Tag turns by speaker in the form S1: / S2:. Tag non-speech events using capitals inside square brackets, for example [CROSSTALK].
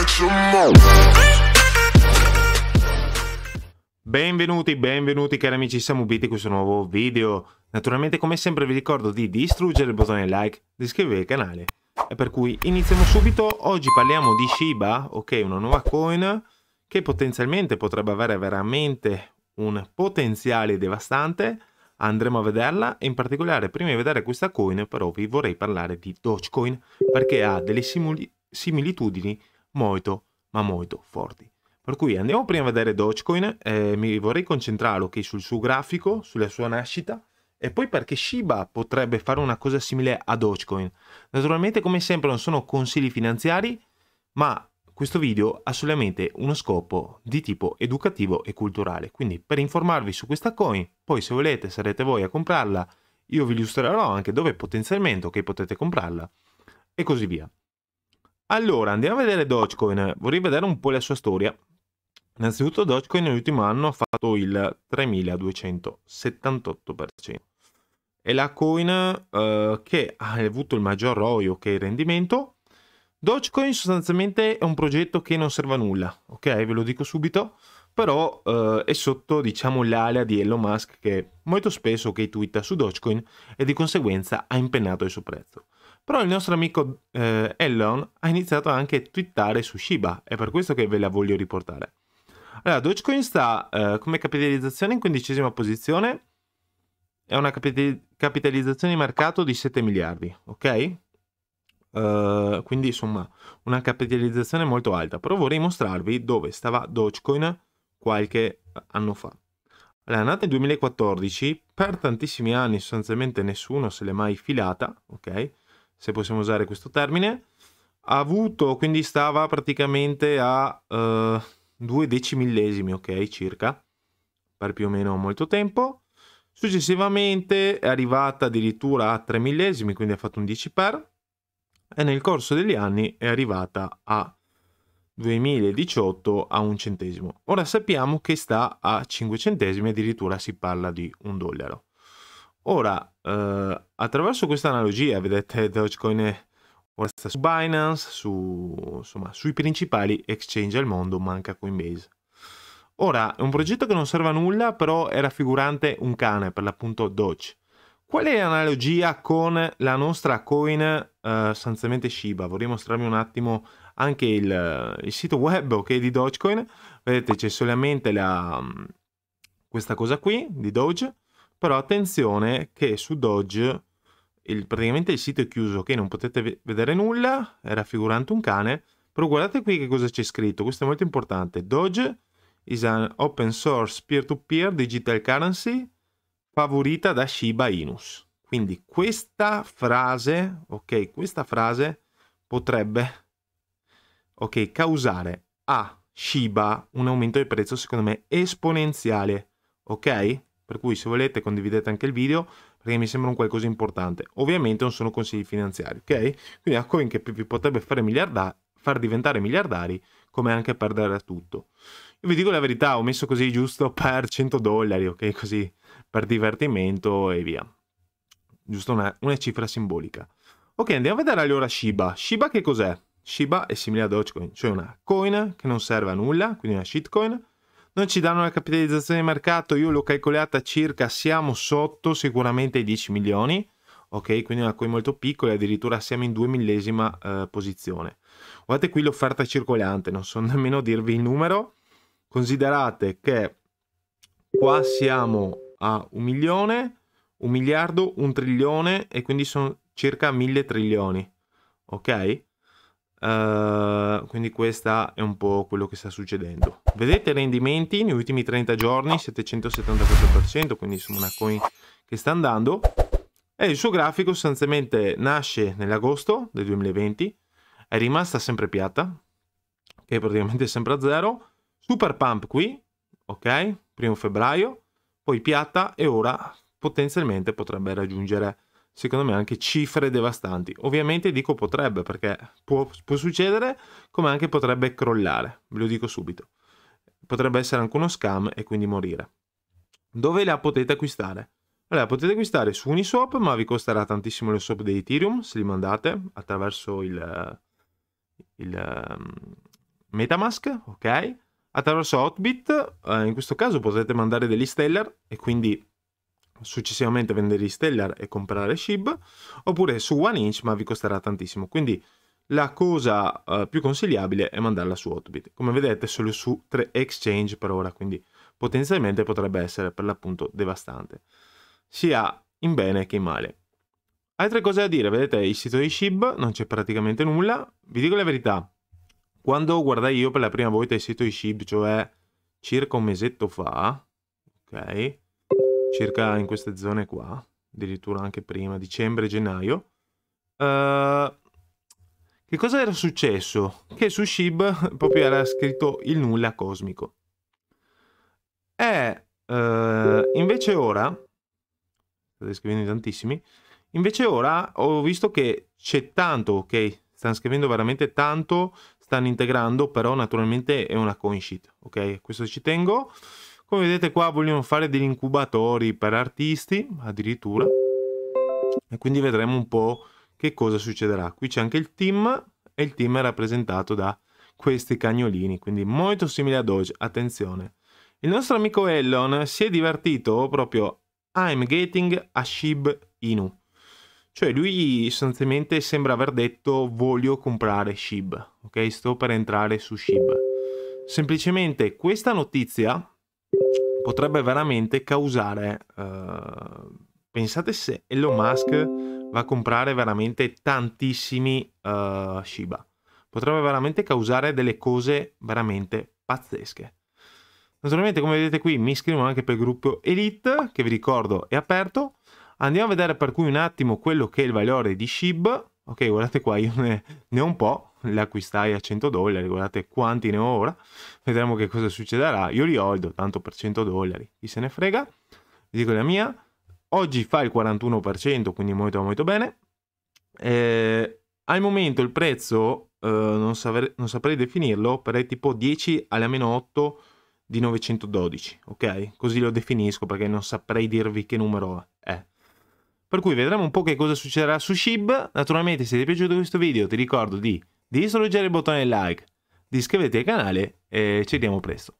S1: catch 'em all. Benvenuti, benvenuti cari amici, siamo Biti in questo nuovo video. Naturalmente come sempre vi ricordo di distruggere il bottone like, di iscrivervi al canale. E per cui iniziamo subito, oggi parliamo di Shiba, ok, una nuova coin che potenzialmente potrebbe avere veramente un potenziale devastante. Andremo a vederla e in particolare prima di vedere questa coin però vi vorrei parlare di Dogecoin perché ha delle similitudini molto, ma molto forti. Per cui andiamo prima a vedere Dogecoin, eh, mi vorrei concentrare okay, sul suo grafico, sulla sua nascita e poi perché Shiba potrebbe fare una cosa simile a Dogecoin. Naturalmente come sempre non sono consigli finanziari, ma questo video ha solamente uno scopo di tipo educativo e culturale, quindi per informarvi su questa coin, poi se volete sarete voi a comprarla, io vi illustrerò anche dove potenzialmente okay, potete comprarla e così via. Allora, andiamo a vedere Dogecoin. Vorrei vedere un po' la sua storia. Innanzitutto Dogecoin nell'ultimo anno ha fatto il 3278%. È la coin eh, che ha avuto il maggior ROI, ok, rendimento. Dogecoin sostanzialmente è un progetto che non serve a nulla, ok, ve lo dico subito, però eh, è sotto, diciamo, l'alea di Elon Musk che molto spesso che twitta su Dogecoin e di conseguenza ha impennato il suo prezzo. Però il nostro amico eh, Elon ha iniziato anche a twittare su Shiba, è per questo che ve la voglio riportare. Allora, Dogecoin sta eh, come capitalizzazione in quindicesima posizione, è una capitalizzazione di mercato di 7 miliardi, ok? Uh, quindi insomma una capitalizzazione molto alta, però vorrei mostrarvi dove stava Dogecoin qualche anno fa. Allora, nata nel 2014, per tantissimi anni sostanzialmente nessuno se l'è mai filata, ok? se possiamo usare questo termine, ha avuto, quindi stava praticamente a eh, due decimillesimi, ok, circa, per più o meno molto tempo. Successivamente è arrivata addirittura a tre millesimi, quindi ha fatto un 10 per, e nel corso degli anni è arrivata a 2018 a un centesimo. Ora sappiamo che sta a 5 centesimi, addirittura si parla di un dollaro. Ora, eh, attraverso questa analogia, vedete Dogecoin ora sta su Binance, su, insomma, sui principali exchange al mondo, manca Coinbase. Ora, è un progetto che non serve a nulla, però è raffigurante un cane, per l'appunto Doge. Qual è l'analogia con la nostra coin eh, sostanzialmente Shiba? Vorrei mostrarvi un attimo anche il, il sito web okay, di Dogecoin. Vedete, c'è solamente la, questa cosa qui di Doge però attenzione che su Dodge il, praticamente il sito è chiuso, ok? Non potete vedere nulla, è raffigurante un cane, però guardate qui che cosa c'è scritto, questo è molto importante. Dodge is an open source peer-to-peer digital currency favorita da Shiba Inus. Quindi questa frase, ok, questa frase potrebbe, ok, causare a Shiba un aumento di prezzo secondo me esponenziale, ok? per cui se volete condividete anche il video perché mi sembra un qualcosa importante. Ovviamente non sono consigli finanziari, ok? Quindi a coin che vi potrebbe fare miliardari, far diventare miliardari, come anche perdere tutto. Io vi dico la verità, ho messo così giusto per 100 dollari, ok? Così per divertimento e via. Giusto una, una cifra simbolica. Ok, andiamo a vedere allora Shiba. Shiba che cos'è? Shiba è simile a Dogecoin, cioè una coin che non serve a nulla, quindi una shitcoin, non ci danno la capitalizzazione di mercato, io l'ho calcolata circa, siamo sotto sicuramente i 10 milioni, ok? Quindi una coi molto piccola, addirittura siamo in due millesima eh, posizione. Guardate qui l'offerta circolante, non so [LAUGHS] nemmeno dirvi il numero, considerate che qua siamo a un milione, un miliardo, un trilione e quindi sono circa mille trilioni, ok? Uh, quindi questa è un po' quello che sta succedendo vedete rendimenti negli ultimi 30 giorni 774% quindi insomma una coin che sta andando e il suo grafico sostanzialmente nasce nell'agosto del 2020 è rimasta sempre piatta che è praticamente sempre a zero super pump qui ok primo febbraio poi piatta e ora potenzialmente potrebbe raggiungere secondo me anche cifre devastanti. Ovviamente dico potrebbe perché può, può succedere come anche potrebbe crollare, ve lo dico subito. Potrebbe essere anche uno scam e quindi morire. Dove la potete acquistare? Allora, potete acquistare su Uniswap, ma vi costerà tantissimo lo swap di Ethereum se li mandate attraverso il, il um, Metamask, ok? Attraverso Outbit, eh, in questo caso potete mandare degli Stellar e quindi successivamente vendere Stellar e comprare Shib, oppure su One Inch ma vi costerà tantissimo. Quindi la cosa uh, più consigliabile è mandarla su Hotbit. Come vedete solo su 3 exchange per ora, quindi potenzialmente potrebbe essere per l'appunto devastante, sia in bene che in male. Altre cose da dire, vedete il sito di Shib non c'è praticamente nulla, vi dico la verità, quando guardai io per la prima volta il sito di Shib, cioè circa un mesetto fa, ok, circa in queste zone qua, addirittura anche prima, dicembre, gennaio. Uh, che cosa era successo? Che su Shib proprio era scritto il nulla cosmico. E uh, invece ora, state scrivendo tantissimi, invece ora ho visto che c'è tanto, ok? Stanno scrivendo veramente tanto, stanno integrando, però naturalmente è una coin sheet, ok? Questo ci tengo. Come vedete qua vogliono fare degli incubatori per artisti, addirittura. E quindi vedremo un po' che cosa succederà. Qui c'è anche il team e il team è rappresentato da questi cagnolini, quindi molto simile a Doge, attenzione. Il nostro amico Ellon si è divertito proprio I'm getting a Shib Inu. Cioè lui sostanzialmente sembra aver detto voglio comprare Shib, ok? Sto per entrare su Shib. Semplicemente questa notizia potrebbe veramente causare... Uh, pensate se Elon Musk va a comprare veramente tantissimi uh, Shiba. Potrebbe veramente causare delle cose veramente pazzesche. Naturalmente, come vedete qui, mi iscrivo anche per il gruppo Elite, che vi ricordo è aperto. Andiamo a vedere per cui un attimo quello che è il valore di SHIB ok guardate qua io ne, ne ho un po', le acquistai a 100 dollari, guardate quanti ne ho ora, vedremo che cosa succederà, io li holdo tanto per 100 dollari, chi se ne frega, vi dico la mia, oggi fa il 41%, quindi molto molto bene, eh, al momento il prezzo eh, non, saprei, non, saprei definirlo, però è tipo 10 alla meno 8 di 912, ok? Così lo definisco perché non saprei dirvi che numero è. Per cui vedremo un po' che cosa succederà su Shib. Naturalmente se ti è piaciuto questo video ti ricordo di distruggere il bottone like, di iscriverti al canale e ci vediamo presto.